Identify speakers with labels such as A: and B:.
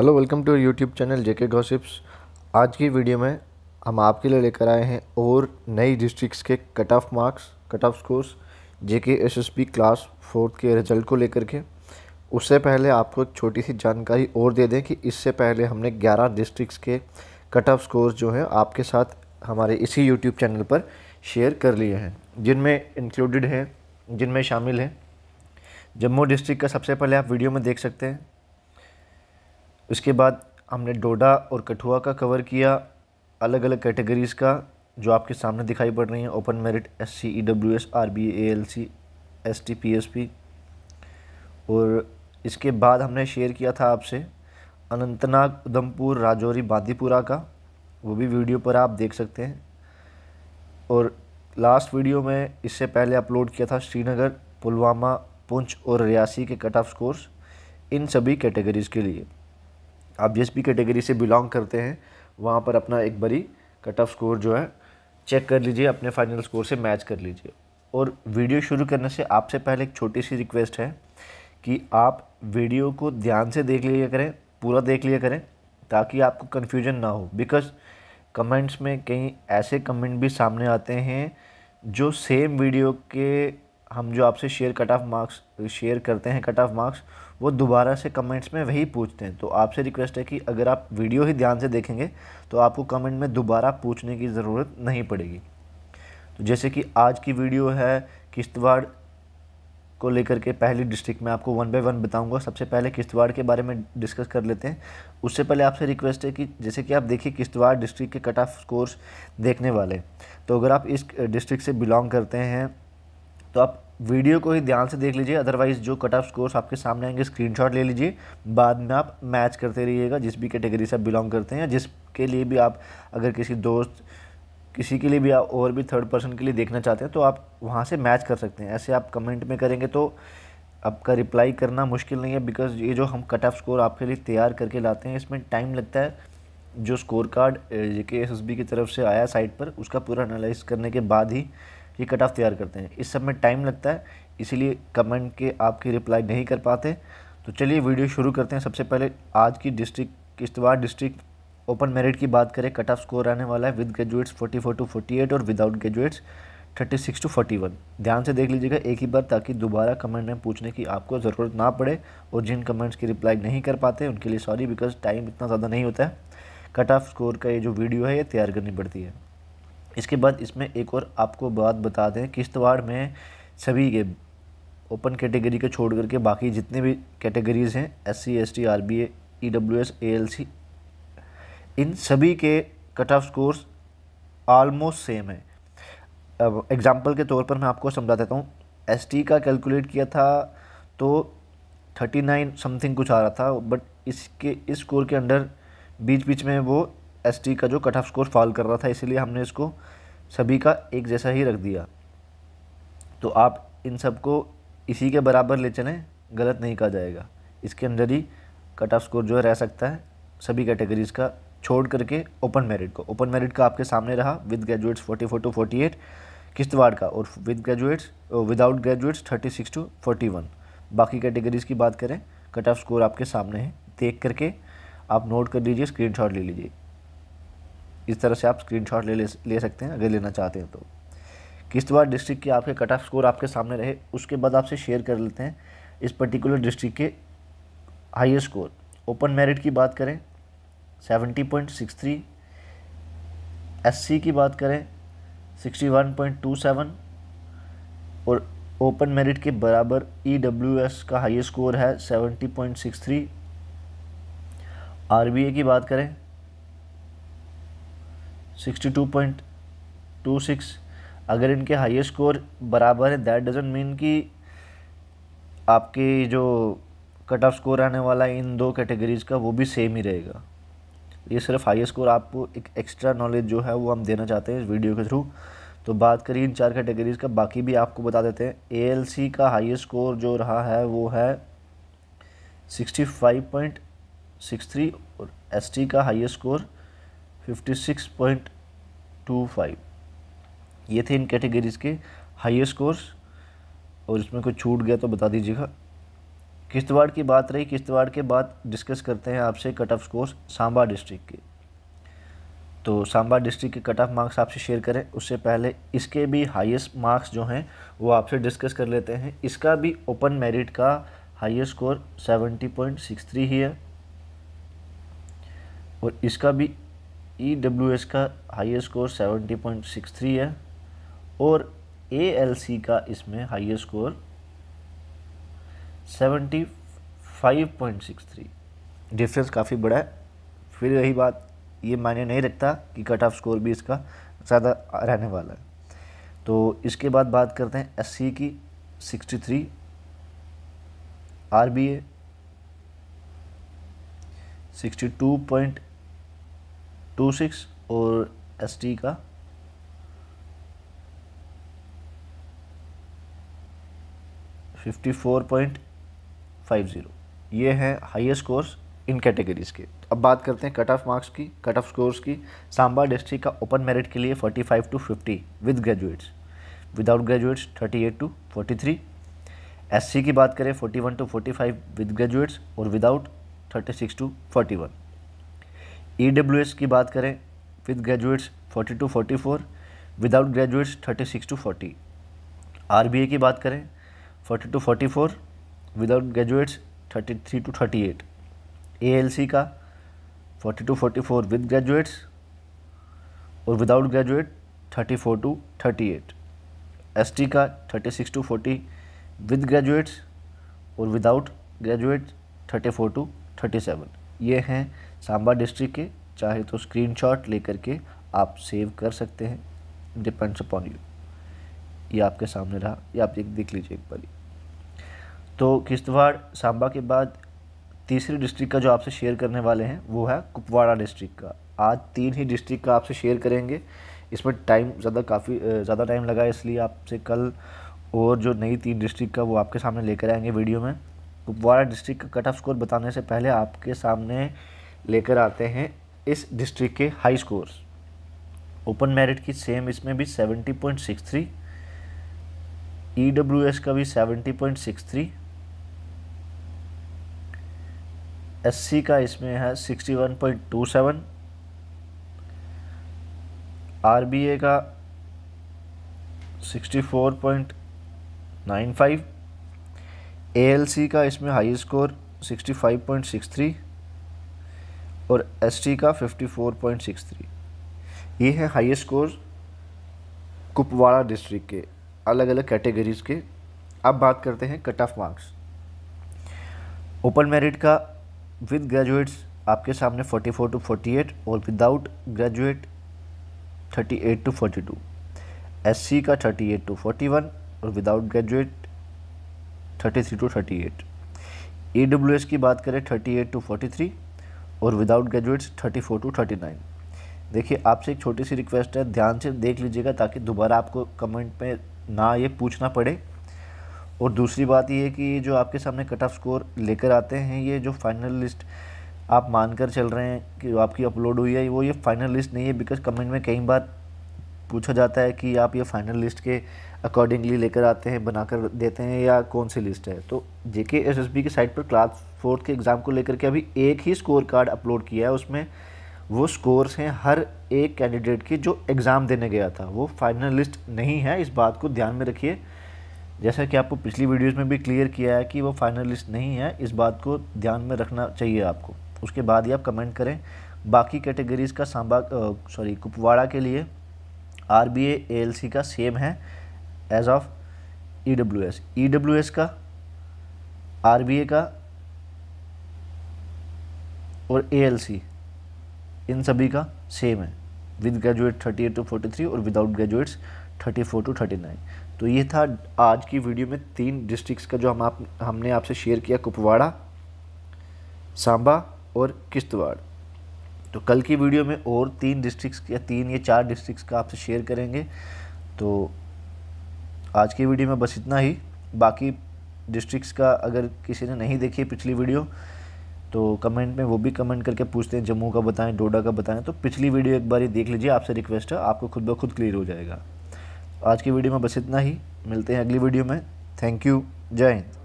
A: hello welcome to YouTube channel JK gossips आज की video में हम आपके लिए लेकर आए हैं और नई डिस्ट्रिक्ट्स के cut off marks cut off scores JK SSB class fourth के रिजल्ट को लेकर के उससे पहले आपको एक छोटी सी जानकारी और दे दें कि इससे पहले हमने 11 डिस्ट्रिक्ट्स के कट ऑफ स्कोर्स जो हैं आपके साथ हमारे इसी यूट्यूब चैनल पर शेयर कर लिए हैं जिनमें इंक्लूडेड हैं जिनमें शामिल हैं जम्मू डिस्ट्रिक्ट का सबसे पहले आप वीडियो में देख सकते हैं उसके बाद हमने डोडा और कठुआ का कवर किया अलग अलग कैटेगरीज़ का जो आपके सामने दिखाई पड़ रही हैं open merit S C E W S R B A L C S T P S P और इसके बाद हमने शेयर किया था आपसे अनंतनाग उधमपुर राजौरी बांदीपुरा का वो भी वीडियो पर आप देख सकते हैं और लास्ट वीडियो में इससे पहले अपलोड किया था श्रीनगर पुलवामा पुंछ और रियासी के कट ऑफ स्कोर्स इन सभी कैटेगरीज़ के लिए आप जिस भी कैटेगरी से बिलोंग करते हैं वहाँ पर अपना एक बारी कट ऑफ स्कोर जो है चेक कर लीजिए अपने फाइनल स्कोर से मैच कर लीजिए और वीडियो शुरू करने से आपसे पहले एक छोटी सी रिक्वेस्ट है कि आप वीडियो को ध्यान से देख लिया करें पूरा देख लिया करें ताकि आपको कन्फ्यूजन ना हो बिकॉज कमेंट्स में कई ऐसे कमेंट भी सामने आते हैं जो सेम वीडियो के हम जो आपसे share cut off marks share करते हैं कट ऑफ मार्क्स वो दोबारा से कमेंट्स में वही पूछते हैं तो आपसे रिक्वेस्ट है कि अगर आप वीडियो ही ध्यान से देखेंगे तो आपको कमेंट में दोबारा पूछने की ज़रूरत नहीं पड़ेगी तो जैसे कि आज की वीडियो है किश्तवाड़ को लेकर के पहली डिस्ट्रिक्ट में आपको वन बाय वन बताऊंगा सबसे पहले किश्तवाड़ के बारे में डिस्कस कर लेते हैं उससे पहले आपसे रिक्वेस्ट है कि जैसे कि आप देखिए किश्तवाड़ डिस्ट्रिक्ट के कट ऑफ स्कोर्स देखने वाले तो अगर आप इस डिस्ट्रिक्ट से बिलोंग करते हैं तो आप वीडियो को ही ध्यान से देख लीजिए अदरवाइज़ जो कट ऑफ स्कोर्स आपके सामने आएंगे स्क्रीनशॉट ले लीजिए बाद में आप मैच करते रहिएगा जिस भी कैटेगरी से आप बिलोंग करते हैं जिसके लिए भी आप अगर किसी दोस्त किसी के लिए भी आप और भी थर्ड पर्सन के लिए देखना चाहते हैं तो आप वहाँ से मैच कर सकते हैं ऐसे आप कमेंट में करेंगे तो आपका रिप्लाई करना मुश्किल नहीं है बिकॉज ये जो हम कट ऑफ स्कोर आपके लिए तैयार करके लाते हैं इसमें टाइम लगता है जो स्कोर कार्ड जे के एस एस बी की तरफ से आया साइट पर उसका पूरा एनालाइज करने के बाद ही ये कट ऑफ तैयार करते हैं इस सब में टाइम लगता है इसीलिए कमेंट के आपकी रिप्लाई नहीं कर पाते तो चलिए वीडियो शुरू करते हैं सबसे पहले आज की district Kishtwar district open merit की बात करें कट ऑफ स्कोर आने वाला है विद ग्रेजुएट्स 44 टू 48 और विदाउट ग्रेजुएट्स 36 टू 41 ध्यान से देख लीजिएगा एक ही बार ताकि दोबारा कमेंट में पूछने की आपको ज़रूरत ना पड़े और जिन कमेंट्स की रिप्लाई नहीं कर पाते उनके लिए सॉरी बिकॉज टाइम इतना ज़्यादा नहीं होता है कट ऑफ स्कोर का ये जो वीडियो है ये तैयार करनी पड़ती है इसके बाद इसमें एक और आपको बात बता दें किश्तवाड़ में सभी के ओपन कैटेगरी के छोड़ करके बाकी जितने भी कैटेगरीज़ हैं S C S T R B E W S A L C इन सभी के cut off scores almost same है अब एग्ज़ाम्पल के तौर पर मैं आपको समझा देता हूँ एस टी का कैलकुलेट किया था तो थर्टी नाइन समथिंग कुछ आ रहा था बट इसके इस स्कोर के अंडर बीच बीच में वो एस का जो कट ऑफ स्कोर फॉल कर रहा था इसीलिए हमने इसको सभी का एक जैसा ही रख दिया तो आप इन सब को इसी के बराबर ले चलें गलत नहीं कहा जाएगा इसके अंदर ही कट ऑफ स्कोर जो है रह सकता है सभी कैटेगरीज़ का छोड़ करके ओपन मेरिट को ओपन मेरिट का आपके सामने रहा with graduates forty four to forty eight Kishtwar का और with graduates without graduates thirty six to forty one बाकी कैटेगरीज़ की बात करें कट ऑफ स्कोर आपके सामने है देख करके आप नोट कर लीजिए स्क्रीनशॉट ले लीजिए इस तरह से आप स्क्रीनशॉट ले ले सकते हैं अगर लेना चाहते हैं तो किश्तवाड़ डिस्ट्रिक्ट के आपके कट ऑफ स्कोर आपके सामने रहे उसके बाद आपसे शेयर कर लेते हैं इस पर्टिकुलर डिस्ट्रिक्ट के हाइस्ट स्कोर ओपन मेरिट की बात करें seventy point six three S C की बात करें sixty one point two seven और ओपन मेरिट के बराबर ई डब्ल्यू एस का हाइस्ट स्कोर है point six three R B A की बात करें 62.26 अगर इनके हाईएस्ट स्कोर बराबर है दैट डजेंट मीन कि आपके जो कट ऑफ स्कोर आने वाला है इन दो कैटेगरीज़ का वो भी सेम ही रहेगा ये सिर्फ हाई स्कोर आपको एक एक्स्ट्रा नॉलेज जो है वो हम देना चाहते हैं इस वीडियो के थ्रू तो बात करिए इन चार कैटेगरीज़ का बाकी भी आपको बता देते हैं ए का हाई स्कोर जो रहा है वो है 65.63 और टी का हाई स्कोर 56.25 ये थे इन कैटेगरीज के हाइएस्ट स्कोर्स और इसमें कोई छूट गया तो बता दीजिएगा किश्तवाड़ की बात रही किश्तवाड़ के बाद डिस्कस करते हैं आपसे cut off scores Samba district के तो सांबा डिस्ट्रिक्ट के कट ऑफ मार्क्स आपसे शेयर करें उससे पहले इसके भी हाईएस्ट मार्क्स जो हैं वो आपसे डिस्कस कर लेते हैं इसका भी ओपन मेरिट का highest score seventy point six three ही है और इसका भी ई डब्ल्यू एस का हाईएस्ट स्कोर 70.63 है और ए एल सी का इसमें हाईएस्ट स्कोर 75.63 डिफरेंस काफ़ी बड़ा है फिर यही बात ये मायने नहीं रखता कि कट ऑफ स्कोर भी इसका ज़्यादा रहने वाला है तो इसके बाद बात करते हैं एस सी की 63 R B A sixty two point two six और एस टी का fifty four point five zero ये हैं हाईएस्ट स्कोर्स इन कैटेगरीज़ के अब बात करते हैं कट ऑफ मार्क्स की कट ऑफ स्कोर्स की सांबा डिस्ट्रिक्ट का ओपन मेरिट के लिए forty five to fifty with graduates without graduates thirty eight to forty three S की बात करें 41 टू 45 विद ग्रेजुएट्स और without 36 to one E W S की बात करें with graduates forty two forty four without graduates thirty six to forty R B A की बात करें forty two forty four without graduates thirty three to thirty eight A L C का forty two forty four with graduates और without graduate thirty four to thirty eight S T का thirty six to forty with graduates और without graduate thirty four to thirty seven ये हैं Samba district के चाहे तो screenshot लेकर के आप सेव कर सकते हैं डिपेंड्स अपॉन यू ये आपके सामने रहा ये आप एक देख लीजिए एक बार तो किश्तवाड़ सांबा के बाद तीसरे डिस्ट्रिक्ट का जो आपसे शेयर करने वाले हैं वो है कुपवाड़ा डिस्ट्रिक्ट का आज तीन ही डिस्ट्रिक्ट का आपसे शेयर करेंगे इसमें टाइम ज़्यादा काफ़ी ज़्यादा टाइम लगा इसलिए आपसे कल और जो नई तीन डिस्ट्रिक्ट का वो आपके सामने लेकर आएंगे वीडियो में कुपवाड़ा डिस्ट्रिक्ट का कट ऑफ स्कोर बताने से पहले आपके सामने लेकर आते हैं इस डिस्ट्रिक्ट के हाई स्कोर्स ओपन मेरिट की सेम इसमें भी 70.63 ईडब्ल्यूएस e का भी 70.63 एससी का इसमें है 61.27 आरबीए का 64.95 एएलसी का इसमें हाई स्कोर 65.63 और एस का 54.63 ये है हाईएस्ट स्कोर कुपवाड़ा डिस्ट्रिक्ट के अलग अलग कैटेगरीज़ के अब बात करते हैं cut off marks open merit का विद ग्रेजुएट्स आपके सामने 44 टू 48 और विदाउट ग्रेजुएट 38 टू 42 एससी का 38 टू 41 और विदाउट ग्रेजुएट 33 टू 38 ई की बात करें 38 टू 43 और without graduates thirty four to thirty nine देखिए आपसे एक छोटी सी रिक्वेस्ट है ध्यान से देख लीजिएगा ताकि दोबारा आपको कमेंट में ना ये पूछना पड़े और दूसरी बात ये कि जो आपके सामने कट ऑफ स्कोर लेकर आते हैं ये जो फाइनल लिस्ट आप मानकर चल रहे हैं कि जो आपकी अपलोड हुई है वो ये फाइनल लिस्ट नहीं है बिकॉज कमेंट में कई बार पूछा जाता है कि आप ये फाइनल लिस्ट के अकॉर्डिंगली लेकर आते हैं बनाकर देते हैं या कौन सी लिस्ट है तो जेके बी की साइट पर क्लास फोर्थ के एग्ज़ाम को लेकर के अभी एक ही स्कोर कार्ड अपलोड किया है उसमें वो स्कोर्स हैं हर एक कैंडिडेट की जो एग्ज़ाम देने गया था वो फाइनल लिस्ट नहीं है इस बात को ध्यान में रखिए जैसा कि आपको पिछली वीडियोस में भी क्लियर किया है कि वो फाइनल लिस्ट नहीं है इस बात को ध्यान में रखना चाहिए आपको उसके बाद ही आप कमेंट करें बाकी कैटेगरीज़ का सांबा सॉरी कुपवाड़ा के लिए आर बी एल सी का सेम है age of E W S E W S का आर बी ए का और ए एल सी इन सभी का सेम है with graduate thirty eight to forty three और without graduates thirty four to thirty nine तो ये था आज की वीडियो में तीन डिस्ट्रिक्ट का जो हम आप हमने आपसे शेयर किया कुपवाड़ा सांबा और किश्तवाड़ तो कल की वीडियो में और तीन डिस्ट्रिक्स या तीन या चार डिस्ट्रिक्स का आपसे शेयर करेंगे तो आज की वीडियो में बस इतना ही बाकी डिस्ट्रिक्स का अगर किसी ने नहीं देखी पिछली वीडियो तो कमेंट में वो भी कमेंट करके पूछते हैं जम्मू का बताएं डोडा का बताएं तो पिछली वीडियो एक बार ही देख लीजिए आपसे रिक्वेस्ट है आपको खुद ब खुद क्लियर हो जाएगा आज की वीडियो में बस इतना ही मिलते हैं अगली वीडियो में थैंक यू जय हिंद